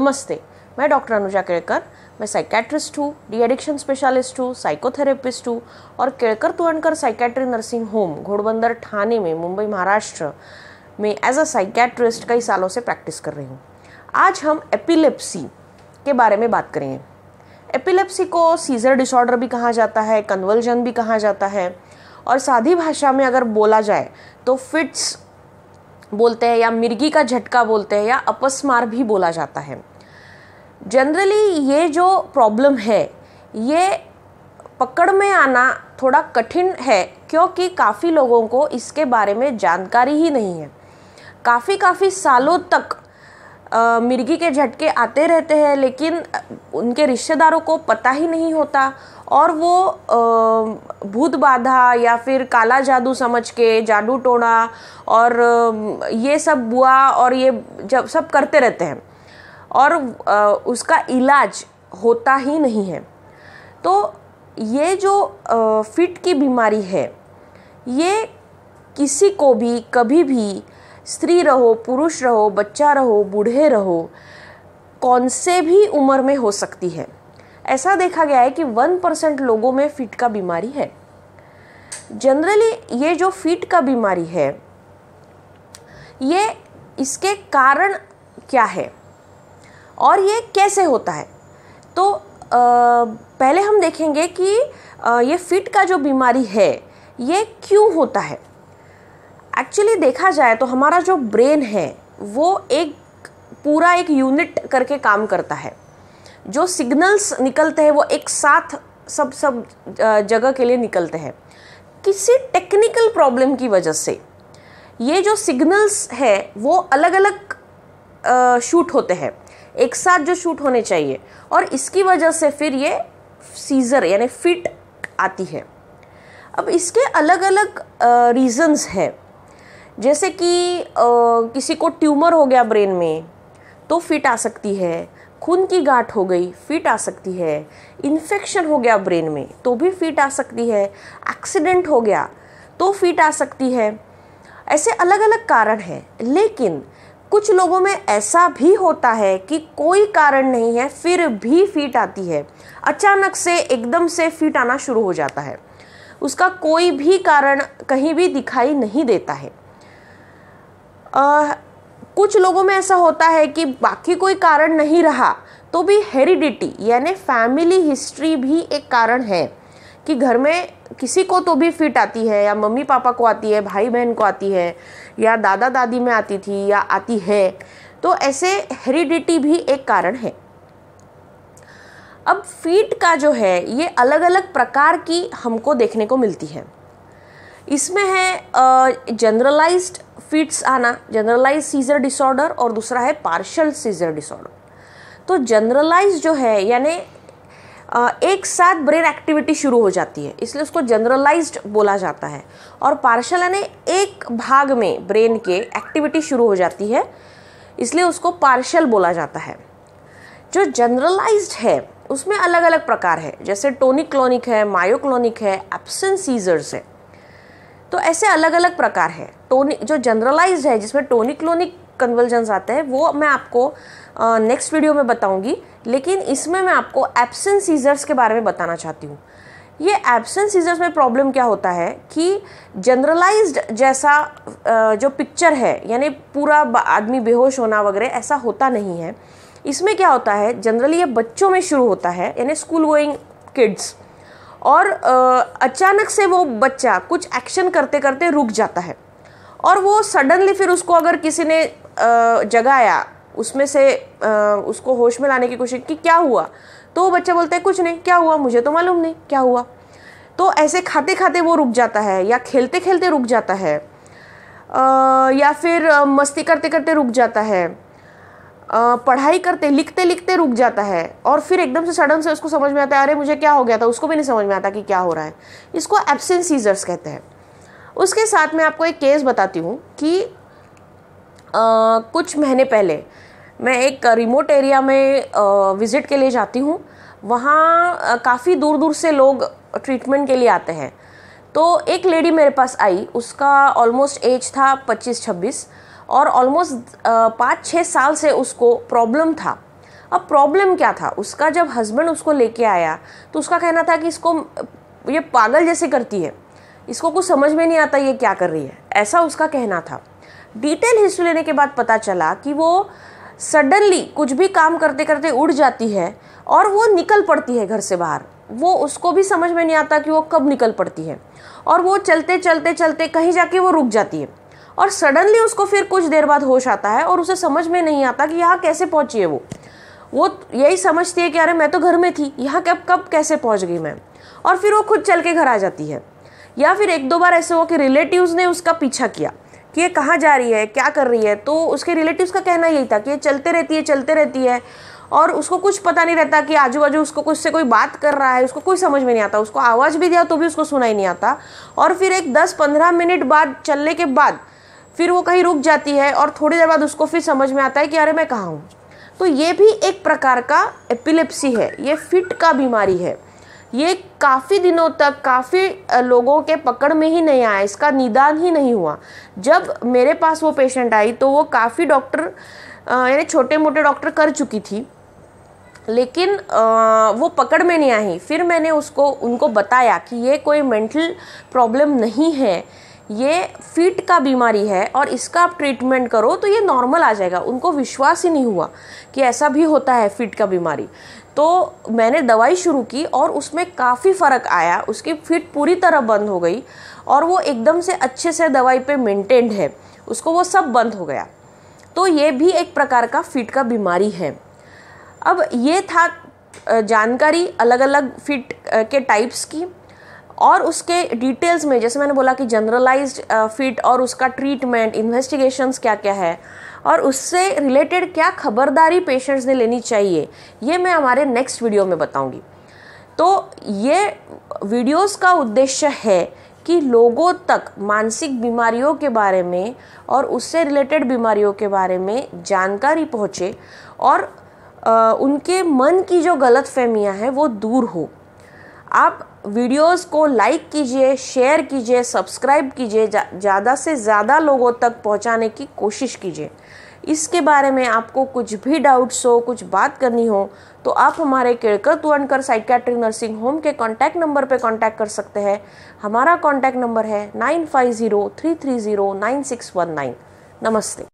नमस्ते मैं डॉक्टर अनुजा केड़कर मैं साइकेट्रिस्ट हूँ डी एडिक्शन स्पेशलिस्ट हूँ साइकोथेरेपिस्ट हूँ और Kedkar Tuankar psychiatry nursing home Ghodbunder Thane में मुंबई महाराष्ट्र में एज अ साइकेट्रिस्ट कई सालों से प्रैक्टिस कर रही हूँ आज हम एपिलेप्सी के बारे में बात करेंगे एपिलेप्सी को सीजर डिसऑर्डर भी कहा जाता है कन्वर्जन भी कहा जाता है और साधी भाषा में अगर बोला जाए तो फिट्स बोलते हैं या मिर्गी का झटका बोलते हैं या अपस्मार भी बोला जाता है जनरली ये जो प्रॉब्लम है ये पकड़ में आना थोड़ा कठिन है क्योंकि काफ़ी लोगों को इसके बारे में जानकारी ही नहीं है काफ़ी काफ़ी सालों तक मिर्गी के झटके आते रहते हैं लेकिन उनके रिश्तेदारों को पता ही नहीं होता और वो भूत बाधा या फिर काला जादू समझ के जादू टोना और ये सब बुआ और ये जब सब करते रहते हैं और उसका इलाज होता ही नहीं है तो ये जो फिट की बीमारी है ये किसी को भी कभी भी स्त्री रहो पुरुष रहो बच्चा रहो बूढ़े रहो कौन से भी उम्र में हो सकती है ऐसा देखा गया है कि वन परसेंट लोगों में फिट का बीमारी है जनरली ये जो फिट का बीमारी है ये इसके कारण क्या है और ये कैसे होता है तो आ, पहले हम देखेंगे कि आ, ये फिट का जो बीमारी है ये क्यों होता है एक्चुअली देखा जाए तो हमारा जो ब्रेन है वो एक पूरा एक यूनिट करके काम करता है जो सिग्नल्स निकलते हैं वो एक साथ सब सब जगह के लिए निकलते हैं किसी टेक्निकल प्रॉब्लम की वजह से ये जो सिग्नल्स है वो अलग अलग शूट होते हैं एक साथ जो शूट होने चाहिए और इसकी वजह से फिर ये सीज़र यानी फिट आती है अब इसके अलग अलग रीज़न्स हैं जैसे कि आ, किसी को ट्यूमर हो गया ब्रेन में तो फिट आ सकती है खून की गांठ हो गई फिट आ सकती है इन्फेक्शन हो गया ब्रेन में तो भी फिट आ सकती है एक्सीडेंट हो गया तो फिट आ सकती है ऐसे अलग अलग कारण हैं लेकिन कुछ लोगों में ऐसा भी होता है कि कोई कारण नहीं है फिर भी फिट आती है अचानक से एकदम से फिट आना शुरू हो जाता है उसका कोई भी कारण कहीं भी दिखाई नहीं देता है आ, कुछ लोगों में ऐसा होता है कि बाकी कोई कारण नहीं रहा तो भी हेरिडिटी यानी फैमिली हिस्ट्री भी एक कारण है कि घर में किसी को तो भी फिट आती है या मम्मी पापा को आती है भाई बहन को आती है या दादा दादी में आती थी या आती है तो ऐसे हेरिडिटी भी एक कारण है अब फीट का जो है ये अलग अलग प्रकार की हमको देखने को मिलती है इसमें है जनरलाइज्ड फीट्स आना जनरलाइज सीजर डिसऑर्डर और दूसरा है पार्शल सीजर डिसऑर्डर तो जनरलाइज जो है यानी एक साथ ब्रेन एक्टिविटी शुरू हो जाती है इसलिए उसको जनरलाइज्ड बोला जाता है और पार्शल यानी एक भाग में ब्रेन के एक्टिविटी शुरू हो जाती है इसलिए उसको पार्शल बोला जाता है जो जनरलाइज्ड है उसमें अलग अलग प्रकार है जैसे टोनिक क्लोनिक है मायोक्लोनिक है एब्सेंट सीजर्स है तो ऐसे अलग अलग प्रकार है टोनिक जो जनरलाइज्ड है जिसमें टोनिक क्लोनिक कन्वर्जन्स आते हैं वो मैं आपको नेक्स्ट वीडियो में बताऊंगी लेकिन इसमें मैं आपको एब्सेंट सीजर्स के बारे में बताना चाहती हूँ ये एब्सेंट सीजर्स में प्रॉब्लम क्या होता है कि जनरलाइज्ड जैसा जो पिक्चर है यानी पूरा आदमी बेहोश होना वगैरह ऐसा होता नहीं है इसमें क्या होता है जनरली ये बच्चों में शुरू होता है यानी स्कूल गोइंग किड्स और अचानक से वो बच्चा कुछ एक्शन करते करते रुक जाता है और वो सडनली फिर उसको अगर किसी ने जगाया उसमें से उसको होश में लाने की कोशिश की क्या हुआ तो वो बच्चा बोलता है कुछ नहीं क्या हुआ मुझे तो मालूम नहीं क्या हुआ तो ऐसे खाते खाते वो रुक जाता है या खेलते खेलते रुक जाता है या फिर मस्ती करते करते रुक जाता है पढ़ाई करते लिखते लिखते रुक जाता है और फिर एकदम से सडन से उसको समझ में आता है अरे मुझे क्या हो गया था उसको भी नहीं समझ में आता कि क्या हो रहा है इसको एब्सेंट सीजर्स कहते हैं उसके साथ मैं आपको एक केस बताती हूँ कि आ, कुछ महीने पहले मैं एक रिमोट एरिया में आ, विज़िट के लिए जाती हूँ वहाँ काफ़ी दूर दूर से लोग ट्रीटमेंट के लिए आते हैं तो एक लेडी मेरे पास आई उसका ऑलमोस्ट एज था 25-26 और ऑलमोस्ट पाँच छः साल से उसको प्रॉब्लम था अब प्रॉब्लम क्या था उसका जब हस्बैंड उसको लेके आया तो उसका कहना था कि इसको ये पागल जैसे करती है इसको कुछ समझ में नहीं आता ये क्या कर रही है ऐसा उसका कहना था डिटेल हिस्ट्री लेने के बाद पता चला कि वो सडनली कुछ भी काम करते करते उड़ जाती है और वो निकल पड़ती है घर से बाहर वो उसको भी समझ में नहीं आता कि वो कब निकल पड़ती है और वो चलते चलते चलते कहीं जाके वो रुक जाती है और सडनली उसको फिर कुछ देर बाद होश आता है और उसे समझ में नहीं आता कि यहाँ कैसे पहुँची है वो वो यही समझती है कि अरे मैं तो घर में थी यहाँ कब कब कैसे पहुँच गई मैं और फिर वो खुद चल के घर आ जाती है या फिर एक दो बार ऐसे हुआ कि रिलेटिव्स ने उसका पीछा किया कि ये कहाँ जा रही है क्या कर रही है तो उसके रिलेटिव्स का कहना यही था कि ये चलते रहती है चलते रहती है और उसको कुछ पता नहीं रहता कि आजू बाजू उसको कुछ से कोई बात कर रहा है उसको कोई समझ में नहीं आता उसको आवाज़ भी दिया तो भी उसको सुनाई नहीं आता और फिर एक दस पंद्रह मिनट बाद चलने के बाद फिर वो कहीं रुक जाती है और थोड़ी देर बाद उसको फिर समझ में आता है कि अरे मैं कहाँ हूँ तो ये भी एक प्रकार का एपिलेप्सी है ये फिट का बीमारी है ये काफ़ी दिनों तक काफ़ी लोगों के पकड़ में ही नहीं आया इसका निदान ही नहीं हुआ जब मेरे पास वो पेशेंट आई तो वो काफ़ी डॉक्टर यानी छोटे मोटे डॉक्टर कर चुकी थी लेकिन आ, वो पकड़ में नहीं आई फिर मैंने उसको उनको बताया कि ये कोई मेंटल प्रॉब्लम नहीं है ये फीट का बीमारी है और इसका आप ट्रीटमेंट करो तो ये नॉर्मल आ जाएगा उनको विश्वास ही नहीं हुआ कि ऐसा भी होता है फीट का बीमारी तो मैंने दवाई शुरू की और उसमें काफ़ी फ़र्क आया उसकी फिट पूरी तरह बंद हो गई और वो एकदम से अच्छे से दवाई पे मेंटेन्ड है उसको वो सब बंद हो गया तो ये भी एक प्रकार का फिट का बीमारी है अब ये था जानकारी अलग अलग फिट के टाइप्स की और उसके डिटेल्स में जैसे मैंने बोला कि जनरलाइज्ड फिट और उसका ट्रीटमेंट इन्वेस्टिगेशंस क्या क्या है और उससे रिलेटेड क्या खबरदारी पेशेंट्स ने लेनी चाहिए ये मैं हमारे नेक्स्ट वीडियो में बताऊँगी तो ये वीडियोस का उद्देश्य है कि लोगों तक मानसिक बीमारियों के बारे में और उससे रिलेटेड बीमारियों के बारे में जानकारी पहुँचे और आ, उनके मन की जो गलत फहमियाँ हैं वो दूर हो आप वीडियोस को लाइक कीजिए शेयर कीजिए सब्सक्राइब कीजिए ज़्यादा से ज़्यादा लोगों तक पहुंचाने की कोशिश कीजिए इसके बारे में आपको कुछ भी डाउट्स हो कुछ बात करनी हो तो आप हमारे Kedkar Tuankar psychiatric nursing home के कॉन्टैक्ट नंबर पर कॉन्टैक्ट कर सकते हैं हमारा कॉन्टैक्ट नंबर है nine five zero three three zero nine six one nine नमस्ते